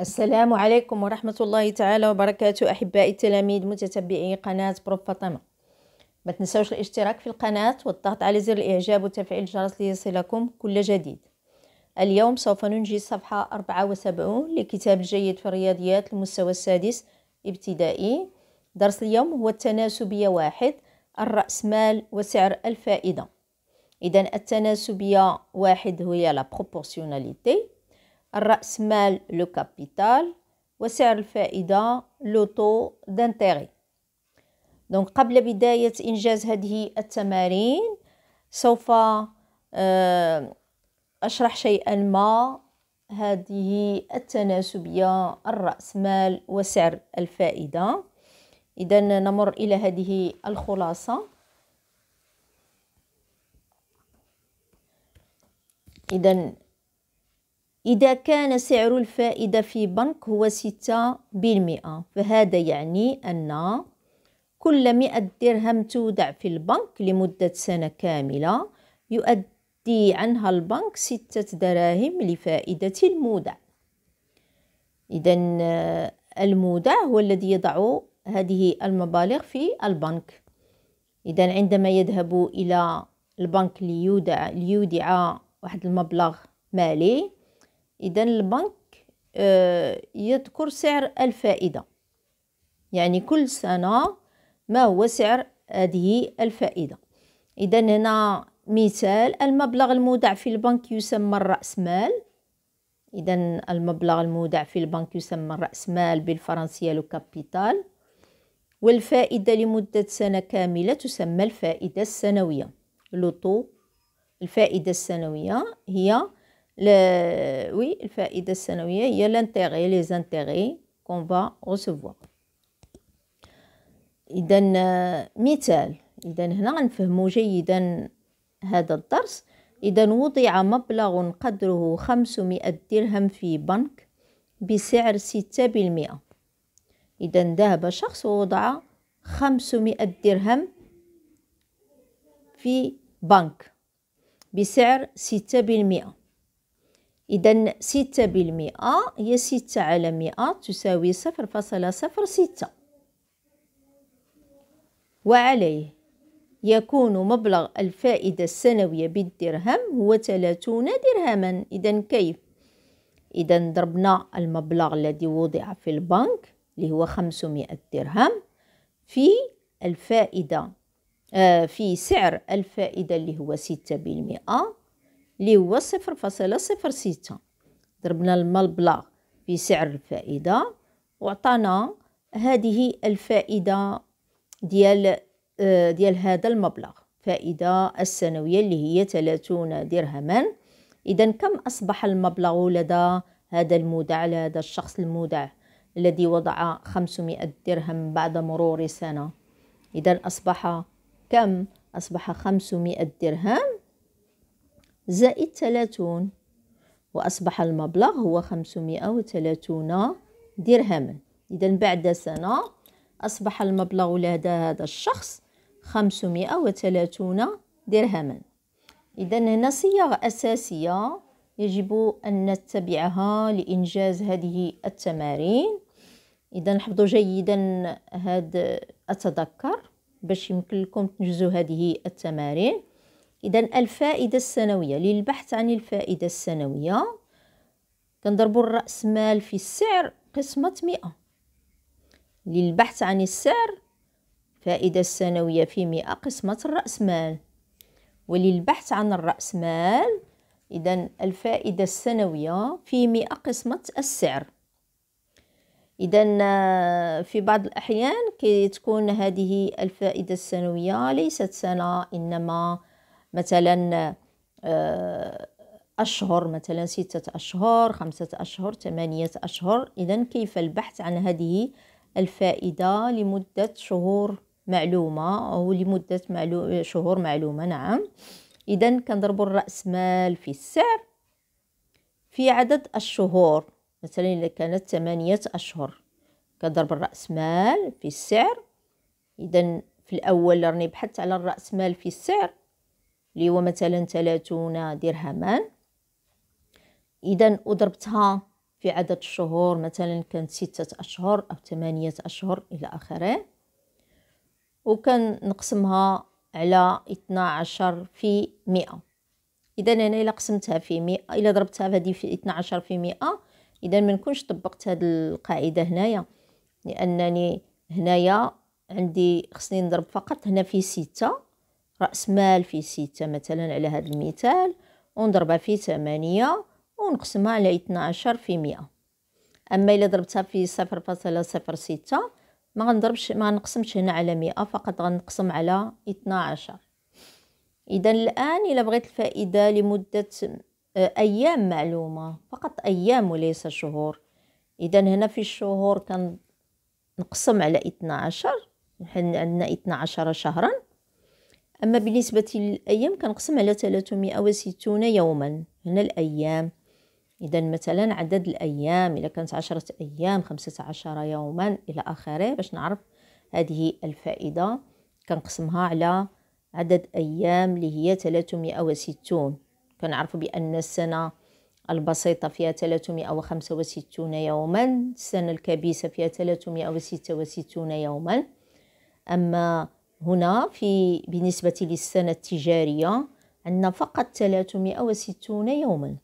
السلام عليكم ورحمة الله تعالى وبركاته أحبائي التلاميذ متتبعي قناة بروف فاطمة ما تنسوش الاشتراك في القناة والضغط على زر الإعجاب وتفعيل الجرس ليصلكم كل جديد اليوم سوف ننجي صفحة 74 لكتاب الجيد في الرياضيات المستوى السادس ابتدائي درس اليوم هو التناسبية واحد الرأسمال وسعر الفائدة إذا التناسبية واحد هي لا بروبورسيوناليتي الرأس مال لو كابيتال وسعر الفائدة لو طو دانتيغي دونك قبل بداية إنجاز هذه التمارين سوف آه، أشرح شيئا ما هذه التناسبية مال وسعر الفائدة إذا نمر إلى هذه الخلاصة إذا إذا كان سعر الفائدة في بنك هو ستة بالمئة فهذا يعني أن كل مئة درهم تودع في البنك لمدة سنة كاملة يؤدي عنها البنك ستة دراهم لفائدة المودع إذا آه، المودع هو الذي يضع هذه المبالغ في البنك إذا عندما يذهب إلى البنك ليودع, ليودع واحد المبلغ مالي إذا البنك آه، يذكر سعر الفائدة يعني كل سنة ما هو سعر هذه الفائدة إذا هنا مثال المبلغ المودع في البنك يسمى الرأس مال إذا المبلغ المودع في البنك يسمى الرأس مال بالفرنسية لو كابيتال والفائدة لمدة سنة كاملة تسمى الفائدة السنوية لوطو الفائدة السنوية هي وي الفائدة السنوية هي لانتيغي لي زانتيغي كون va recevoir. إذا مثال إذا هنا غنفهموا جيدا هذا الدرس إذا وضع مبلغ قدره 500 درهم في بنك بسعر 6% إذا ذهب شخص ووضع 500 درهم في بنك بسعر 6% إذا ستة بالمئة هي ستة على مئة تساوي صفر فاصلة صفر ستة وعليه يكون مبلغ الفائدة السنوية بالدرهم هو ثلاثون درهما إذا كيف؟ إذا ضربنا المبلغ الذي وضع في البنك اللي هو خمسمائة درهم في الفائدة آه في سعر الفائدة اللي هو ستة بالمئة اللي هو صفر فاصلة صفر ستة ضربنا المبلغ في سعر الفائدة وعطانا هذه الفائدة ديال آه، ديال هذا المبلغ فائدة السنوية اللي هي 30 درهما إذا كم أصبح المبلغ لدى هذا المودع لدى الشخص المودع الذي وضع 500 درهم بعد مرور سنة إذا أصبح كم أصبح 500 درهم زائد 30 وأصبح المبلغ هو 530 درهما إذا بعد سنة أصبح المبلغ لدى هذا الشخص 530 درهما إذا هنا صيغ أساسية يجب أن نتبعها لإنجاز هذه التمارين إذا حفظوا جيدا هذا أتذكر باش يمكن لكم تنجزوا هذه التمارين إذا الفائدة السنوية للبحث عن الفائدة السنوية كنضربوا الرأس مال في السعر قسمة مئة للبحث عن السعر فائدة السنوية في مئة قسمة الرأس مال وللبحث عن الرأس مال إذا الفائدة السنوية في مئة قسمة السعر إذا آه، في بعض الأحيان كي تكون هذه الفائدة السنوية ليست سنة إنما مثلا آه، أشهر مثلا ستة أشهر خمسة أشهر ثمانية أشهر إذا كيف البحث عن هذه الفائدة لمدة شهور معلومة أو لمدة معلو... شهور معلومة نعم إذا كنضربوا الرأس مال في السعر في عدد الشهور مثلا إذا كانت ثمانية أشهر كنضرب الرأس مال في السعر إذا في الأول راني بحثت على الرأس مال في السعر اللي هو مثلا 30 درهما اذا وضربتها في عدد الشهور مثلا كانت ستة أشهر أو ثمانية أشهر إلى آخره وكان نقسمها على 12 في 100 إذا أنا إلا قسمتها في 100 إلا ضربتها هذه في 12 في 100 إذا ما نكونش طبقت هذه القاعدة هنايا لأنني هنايا عندي خصني نضرب فقط هنا في 6 رأس مال في ستة مثلا على هذا المثال ونضربها في ثمانية ونقسمها على 12 في مئة أما إلا ضربتها في صفر فاصلة صفر ستة ما غنضربش ما غنقسمش هنا على مئة فقط غنقسم على 12 إذا الآن إلا بغيت الفائدة لمدة آه، أيام معلومة فقط أيام وليس شهور إذا هنا في الشهور كنقسم على 12 نحن عندنا 12 شهرا أما بالنسبة للأيام كنقسم على 360 يوما هنا الأيام إذا مثلا عدد الأيام إذا كانت عشرة أيام خمسة عشر يوما إلى آخره باش نعرف هذه الفائدة كنقسمها على عدد أيام اللي هي 360 كنعرف بأن السنة البسيطة فيها 365 يوما السنة الكبيسة فيها 366 يوما أما هنا في بالنسبة للسنة التجارية عندنا فقط 360 يوما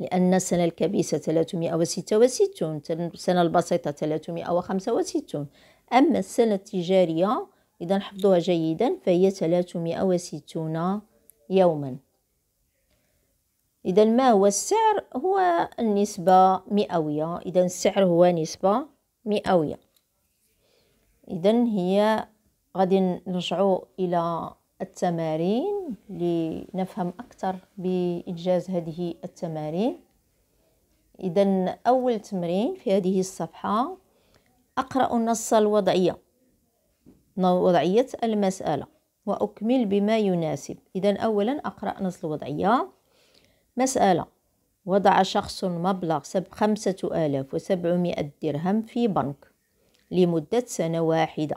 لأن السنة الكبيسة 366 السنة البسيطة 365 أما السنة التجارية إذا حفظوها جيدا فهي 360 يوما إذا ما هو السعر هو النسبة مئوية إذا السعر هو نسبة مئوية إذا هي غادي نرجعوا الى التمارين لنفهم اكثر بانجاز هذه التمارين اذا اول تمرين في هذه الصفحه اقرا النص الوضعيه وضعيه المساله واكمل بما يناسب اذا اولا اقرا نص الوضعيه مساله وضع شخص مبلغ خمسة آلاف وسبعمائة درهم في بنك لمدة سنة واحدة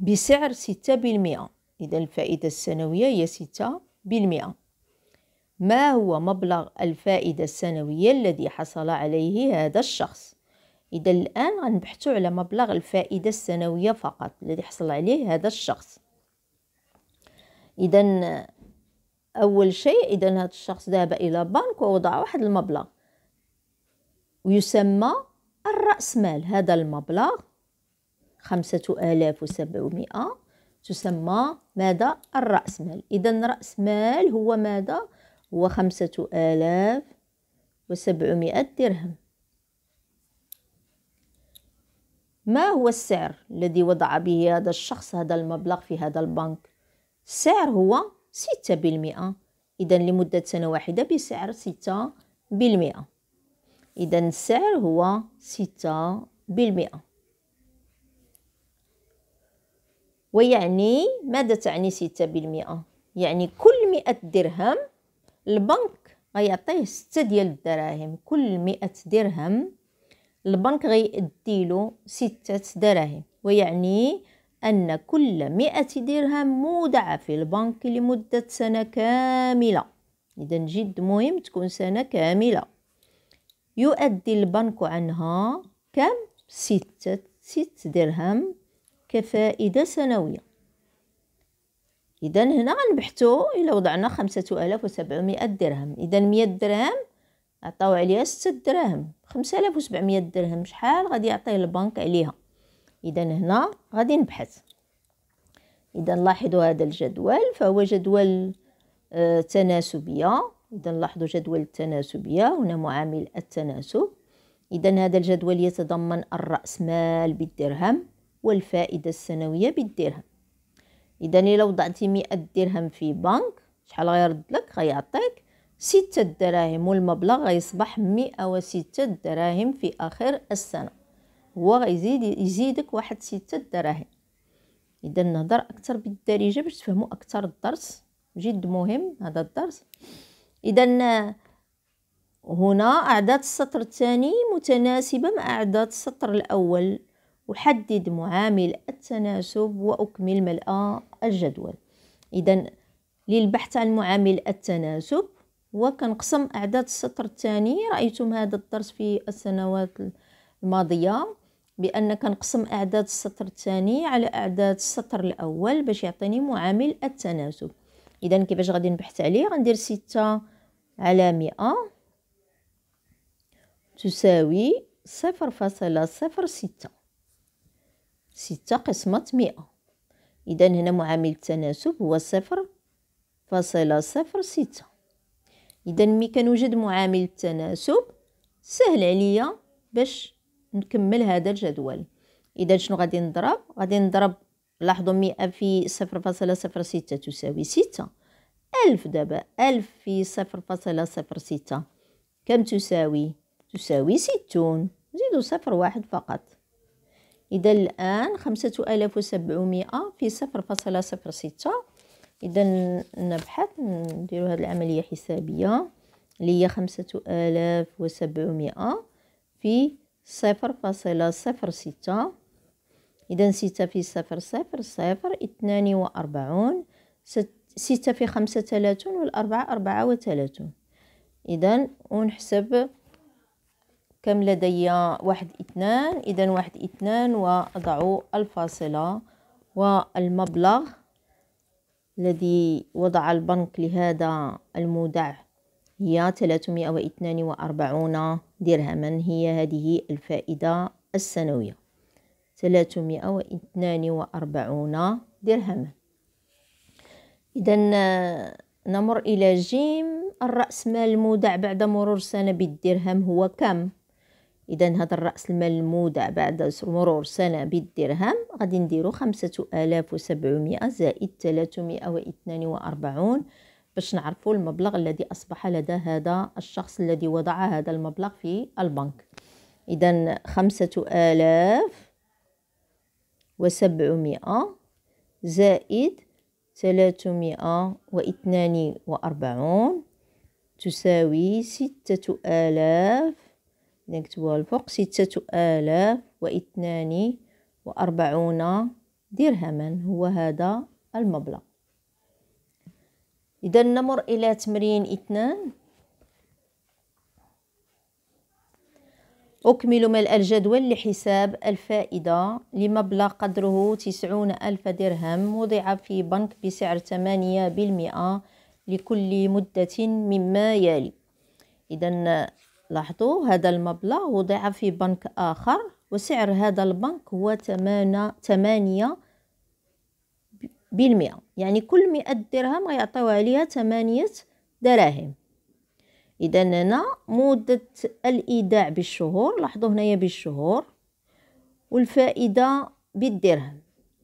بسعر ستة بالمئة إذا الفائدة السنوية هي ستة بالمئة ما هو مبلغ الفائدة السنوية الذي حصل عليه هذا الشخص إذا الآن غنبحث على مبلغ الفائدة السنوية فقط الذي حصل عليه هذا الشخص إذا أول شيء إذا هذا الشخص ذهب إلى بنك ووضع واحد المبلغ ويسمى الرأس مال هذا المبلغ خمسة آلاف وسبعمائة تسمى ماذا الرأس مال إذا رأس مال هو ماذا هو خمسة آلاف وسبعمائة درهم ما هو السعر الذي وضع به هذا الشخص هذا المبلغ في هذا البنك السعر هو ستة بالمئة إذا لمدة سنة واحدة بسعر ستة بالمئة إذا السعر هو ستة بالمئة ويعني ماذا تعني ستة بالمئة يعني كل مئة درهم البنك غيعطيه ستة ديال الدراهم كل مئة درهم البنك غيديلو ستة دراهم ويعني أن كل مئة درهم مودع في البنك لمدة سنة كاملة إذا جد مهم تكون سنة كاملة يؤدي البنك عنها كم ستة ست درهم كفائدة سنوية إذا هنا غنبحثو إلا وضعنا خمسة آلاف وسبعمائة درهم إذا مية درهم عطاو عليها ستة دراهم خمسة آلاف وسبعمية درهم شحال غادي يعطيه البنك عليها إذا هنا غادي نبحث إذا لاحظوا هذا الجدول فهو جدول آه تناسبية إذا لاحظوا جدول التناسبية هنا معامل التناسب إذا هذا الجدول يتضمن الرأسمال بالدرهم والفائدة السنوية بالدرهم إذا إلا وضعتي مئة درهم في بنك شحال غيرد لك غيعطيك ستة دراهم والمبلغ غيصبح مئة وستة دراهم في آخر السنة هو غيزيد يزيدك واحد ستة دراهم إذا نهضر أكثر بالدارجة باش تفهموا أكثر الدرس جد مهم هذا الدرس إذا هنا أعداد السطر الثاني متناسبة مع أعداد السطر الأول أحدد معامل التناسب وأكمل ملء الجدول إذا للبحث عن معامل التناسب وكنقسم أعداد السطر الثاني رأيتم هذا الدرس في السنوات الماضية بأن كنقسم أعداد السطر الثاني على أعداد السطر الأول باش يعطيني معامل التناسب إذا كيفاش غادي نبحث عليه غندير ستة على مئة تساوي صفر فاصلة صفر ستة ستة قسمة مئة إذا هنا معامل التناسب هو صفر فاصلة صفر ستة إذا ملي كنوجد معامل التناسب سهل عليا باش نكمل هذا الجدول إذا شنو غادي نضرب غادي نضرب لاحظوا مئة في صفر فاصلة صفر ستة تساوي ستة ألف دابا ألف في صفر فاصلة صفر ستة كم تساوي تساوي ستون زيدوا صفر واحد فقط إذا الآن خمسة آلاف وسبعمائة في صفر فاصلة صفر ستة إذا نبحث نديرو هاد العملية حسابية اللي هي خمسة آلاف وسبعمائة في صفر فاصلة صفر ستة إذا ستة في صفر صفر صفر اثنان وأربعون ستة في خمسة ثلاثون والأربعة أربعة وثلاثون إذا ونحسب كم لدي واحد اثنان إذا واحد اثنان وأضع الفاصلة والمبلغ الذي وضع البنك لهذا المودع هي 342 درهما هي هذه الفائدة السنوية 342 درهما إذا نمر إلى جيم الرأس مال المودع بعد مرور سنة بالدرهم هو كم؟ إذا هذا الرأس المال المودع بعد مرور سنة بالدرهم غادي نديرو خمسة آلاف زائد 342 وأربعون باش نعرفوا المبلغ الذي أصبح لدى هذا الشخص الذي وضع هذا المبلغ في البنك إذا خمسة آلاف زائد 342 وأربعون تساوي ستة آلاف نكتبوها الفوق ستة آلاف واثنان وأربعون درهما هو هذا المبلغ إذا نمر إلى تمرين اثنان أكمل ملء الجدول لحساب الفائدة لمبلغ قدره تسعون ألف درهم وضع في بنك بسعر ثمانية بالمئة لكل مدة مما يلي إذا لاحظوا هذا المبلغ وضع في بنك آخر وسعر هذا البنك هو ثمانية بالمئة يعني كل مئة درهم غيعطيو عليها ثمانية دراهم إذا هنا مدة الإيداع بالشهور لاحظوا هنايا بالشهور والفائدة بالدرهم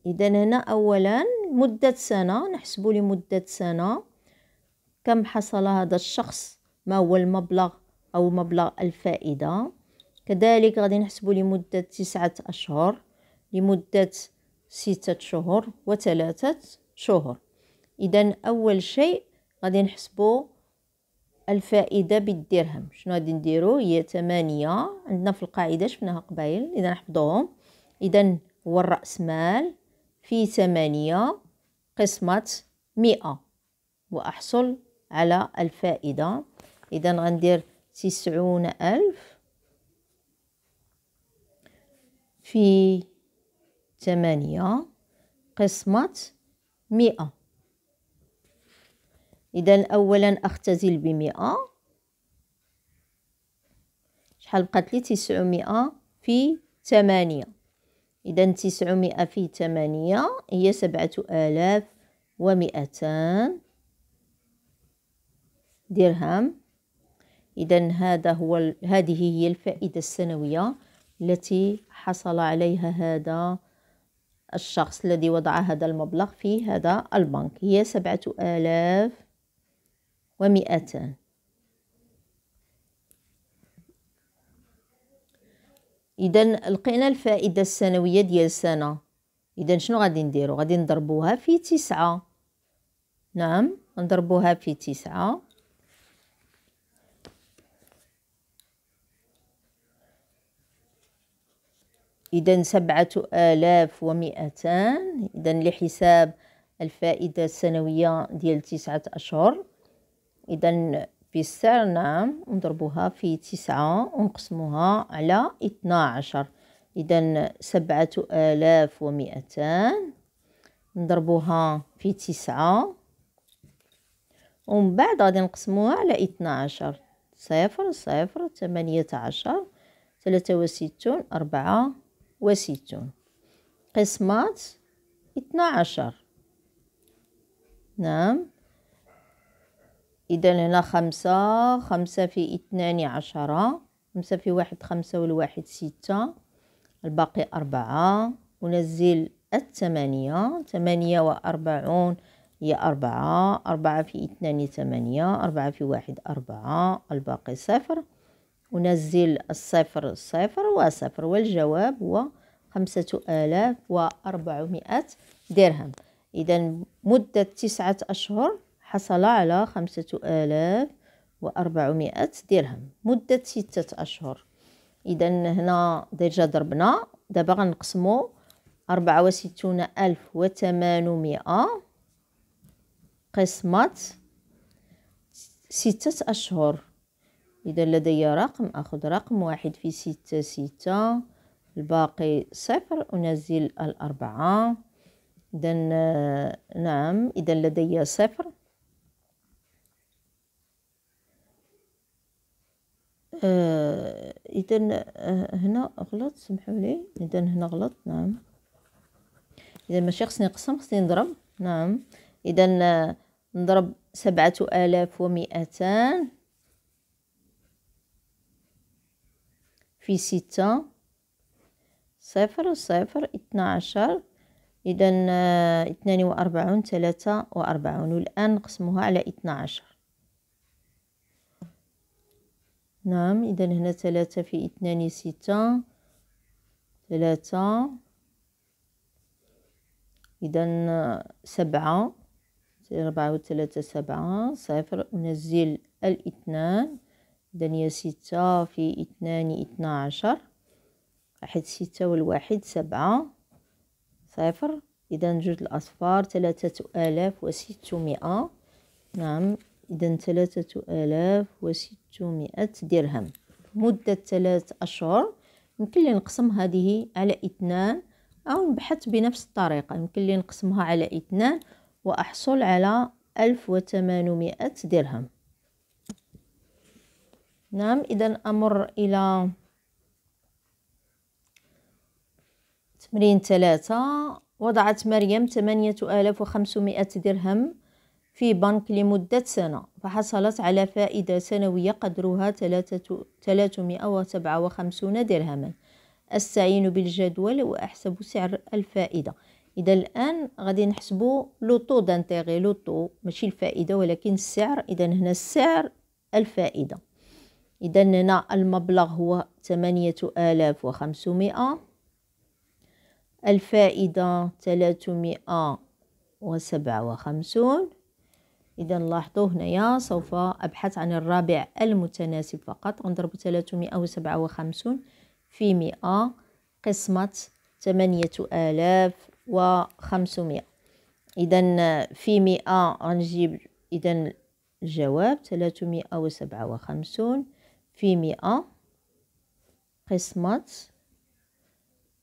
إذا هنا أولا مدة سنة نحسب لمدة سنة كم حصل هذا الشخص ما هو المبلغ أو مبلغ الفائدة كذلك غادي نحسبو لمدة تسعة أشهر لمدة ستة شهور وثلاثة شهور إذا أول شيء غادي نحسبو الفائدة بالدرهم شنو غادي نديرو هي ثمانية عندنا في القاعدة شفناها قبيل إذا نحفظوهم إذا هو الرأس مال في ثمانية قسمة مئة وأحصل على الفائدة إذا غندير تسعون ألف في ثمانية قسمة مئة إذا أولا أختزل بمئة شحال بقات لي تسعمائة في ثمانية إذا تسعمائة في ثمانية هي سبعة آلاف ومئتان درهم إذا هذا هو هذه هي الفائدة السنوية التي حصل عليها هذا الشخص الذي وضع هذا المبلغ في هذا البنك هي سبعة آلاف ومئتان إذا لقينا الفائدة السنوية ديال سنة إذا شنو غادي نديرو غادي نضربوها في تسعة نعم نضربوها في تسعة إذا سبعة آلاف ومئتان إذا لحساب الفائدة السنوية ديال تسعة أشهر إذا في السعر نعم نضربها في تسعة ونقسمها على اثنا عشر إذا سبعة آلاف ومئتان نضربوها في تسعة ومن بعد غادي نقسموها على اثنا عشر صفر صفر ثمانية عشر ثلاثة وستون أربعة وستون قسمات اثنا عشر نعم إذا هنا خمسة خمسة في اثنان عشرة خمسة في واحد خمسة والواحد ستة الباقي أربعة ونزل الثمانية ثمانية وأربعون هي أربعة أربعة في اثنان ثمانية أربعة في واحد أربعة الباقي صفر أنزل الصفر الصفر وصفر والجواب هو خمسة آلاف وأربعمائة درهم إذا مدة تسعة أشهر حصل على خمسة آلاف وأربعمائة درهم مدة ستة أشهر إذا هنا ديجا ضربنا دابا غنقسمو أربعة وستون ألف وثمانمائة قسمة ستة أشهر إذا لدي رقم أخذ رقم واحد في ستة ستة الباقي صفر أنزل الأربعة إذا نعم إذا لدي صفر آه، إذا آه، هنا غلط سمحوا لي إذا هنا غلط نعم إذا ماشي خصني نقسم خصني نضرب نعم إذا آه، نضرب سبعة آلاف ومئتان في ستة صفر صفر اثنا عشر إذا اثنان آه، وأربعون ثلاثة وأربعون والآن نقسمها على اثنا عشر نعم إذا هنا ثلاثة في اثنان ستة ثلاثة إذا آه، سبعة أربعة وثلاثة سبعة صفر أنزل الاثنان دنيا ستة في اثنان اثنا عشر واحد ستة والواحد سبعة صفر إذا جوج الأصفار ثلاثة آلاف وستمائة نعم إذا ثلاثة آلاف وستمائة درهم مدة ثلاث أشهر يمكن لي نقسم هذه على اثنان أو نبحث بنفس الطريقة يمكن لي نقسمها على اثنان وأحصل على ألف وثمانمائة درهم نعم إذا أمر إلى تمرين ثلاثة وضعت مريم ثمانية آلاف وخمسمائة درهم في بنك لمدة سنة فحصلت على فائدة سنوية قدرها ثلاثمائة وسبعة وخمسون درهما أستعين بالجدول وأحسب سعر الفائدة إذا الآن غادي نحسبو لوطو دانتيغي لوطو ماشي الفائدة ولكن السعر إذا هنا السعر الفائدة إذا هنا المبلغ هو ثمانية آلاف وخمسمائة الفائدة ثلاثمائة وسبعة وخمسون إذا لاحظوا هنايا سوف أبحث عن الرابع المتناسب فقط غنضرب ثلاثمائة وسبعة وخمسون في مئة قسمة ثمانية آلاف وخمسمائة إذا في مئة غنجيب إذا الجواب ثلاثمائة وسبعة وخمسون في مئة قسمة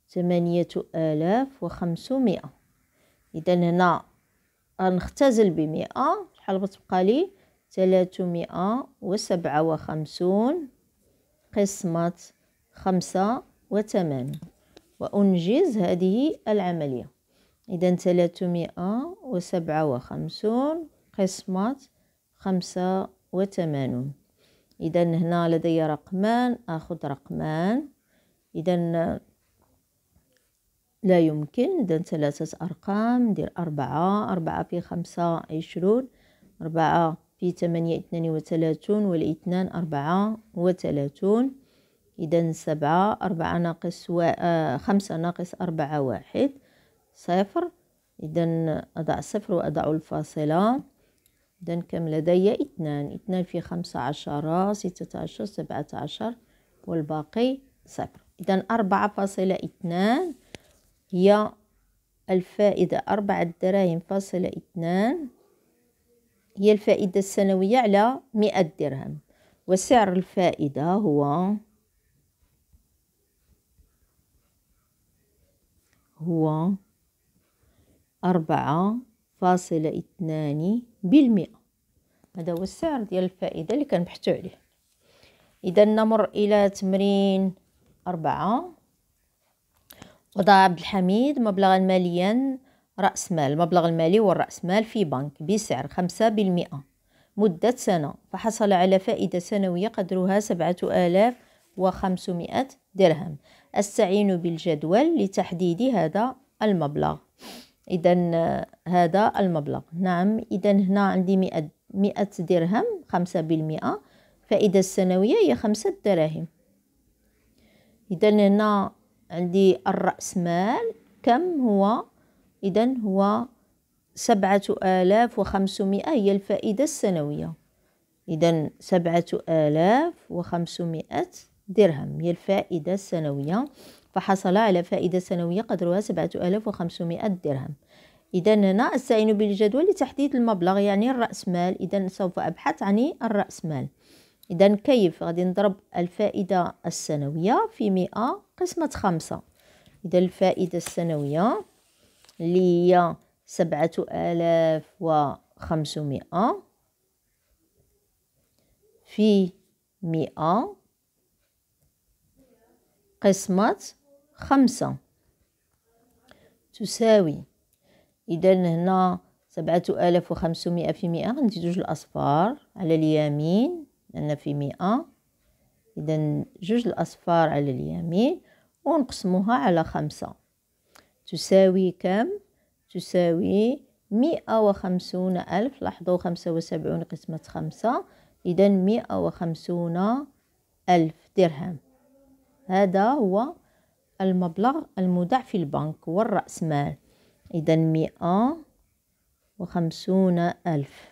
ثمانية آلاف وخمسمائة إذا هنا نختزل بمئة شحال بتبقى لي ثلاثمائة وسبعة وخمسون قسمة خمسة وثمانون وأنجز هذه العملية إذا ثلاثمائة وسبعة وخمسون قسمة خمسة وثمانون إذا هنا لدي رقمان أخذ رقمان إذا لا يمكن إذا ثلاثة أرقام ندير أربعة أربعة في خمسة عشرون أربعة في ثمانية اثنان وثلاثون والاثنان أربعة وثلاثون إذا سبعة أربعة ناقص و... آه خمسة ناقص أربعة واحد صفر إذا أضع صفر وأضع الفاصلة إذا كم لدي اثنان اثنان في خمسة عشر ستة عشر سبعة عشر والباقي صفر إذا أربعة فاصلة اثنان هي الفائدة أربعة دراهم فاصلة اثنان هي الفائدة السنوية على مئة درهم وسعر الفائدة هو هو أربعة فاصلة اثنان بالمئة هذا هو السعر ديال الفائدة اللي كنبحثو عليه إذا نمر إلى تمرين أربعة وضع عبد الحميد مبلغا ماليا رأس مال المبلغ المالي والرأس مال في بنك بسعر خمسة بالمئة مدة سنة فحصل على فائدة سنوية قدرها سبعة آلاف وخمسمائة درهم أستعين بالجدول لتحديد هذا المبلغ اذا آه، هذا المبلغ نعم اذا هنا عندي مئة مئة درهم خمسة بالمئة فائدة السنوية هي خمسة دراهم اذا هنا عندي الرأس مال كم هو اذا هو سبعة آلاف وخمسمائة هي الفائدة السنوية إذا سبعة آلاف وخمسمائة درهم هي الفائدة السنوية فحصل على فائدة سنوية قدرها 7500 درهم إذا هنا أستعين بالجدول لتحديد المبلغ يعني الرأس مال إذا سوف أبحث عن الرأس مال إذا كيف غادي نضرب الفائدة السنوية في مئة قسمة خمسة إذا الفائدة السنوية اللي هي سبعة آلاف وخمسمائة في مئة قسمة خمسة تساوي إذا هنا سبعة آلاف وخمسمائة في مئة غندي جوج الأصفار على اليمين لأن في مئة إذا جوج الأصفار على اليمين ونقسمها على خمسة تساوي كم؟ تساوي مئة وخمسون ألف لاحظوا خمسة وسبعون قسمة خمسة إذا مئة وخمسون ألف درهم هذا هو المبلغ المودع في البنك والرأس مال إذا مئة وخمسون ألف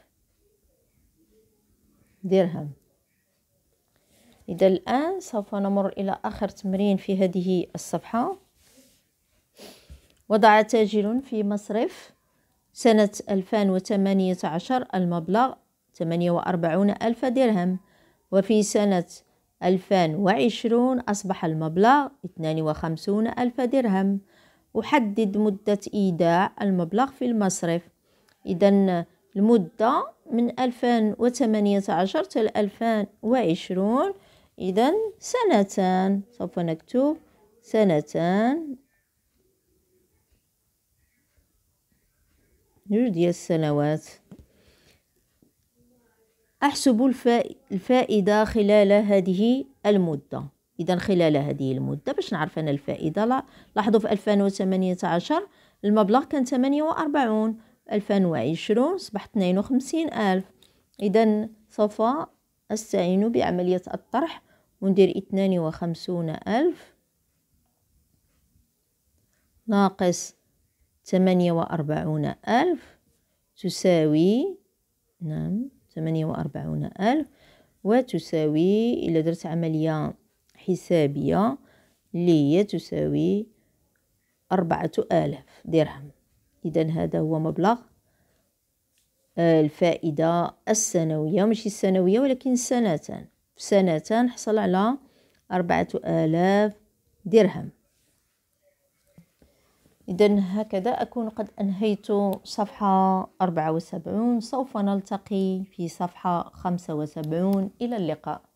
درهم إذا الآن سوف نمر إلى آخر تمرين في هذه الصفحة وضع تاجر في مصرف سنة 2018 المبلغ 48 ألف درهم وفي سنة 2020 أصبح المبلغ 52 ألف درهم أحدد مدة إيداع المبلغ في المصرف إذا المدة من 2018 إلى 2020 إذا سنتان سوف نكتب سنتان جوج ديال السنوات أحسب الفائدة خلال هذه المدة إذا خلال هذه المدة باش نعرف أنا الفائدة لا لاحظوا في 2018 المبلغ كان 48 2020 صبح 52 ألف إذا سوف أستعين بعملية الطرح وندير 52 ألف ناقص 48 ألف تساوي نعم ثمانية وأربعون ألف وتساوي إلى درت عملية حسابية لي تساوي أربعة آلاف درهم إذا هذا هو مبلغ آه، الفائدة السنوية ماشي السنوية ولكن سنتان سنتان حصل على أربعة آلاف درهم إذا هكذا أكون قد أنهيت صفحة 74 سوف نلتقي في صفحة 75 إلى اللقاء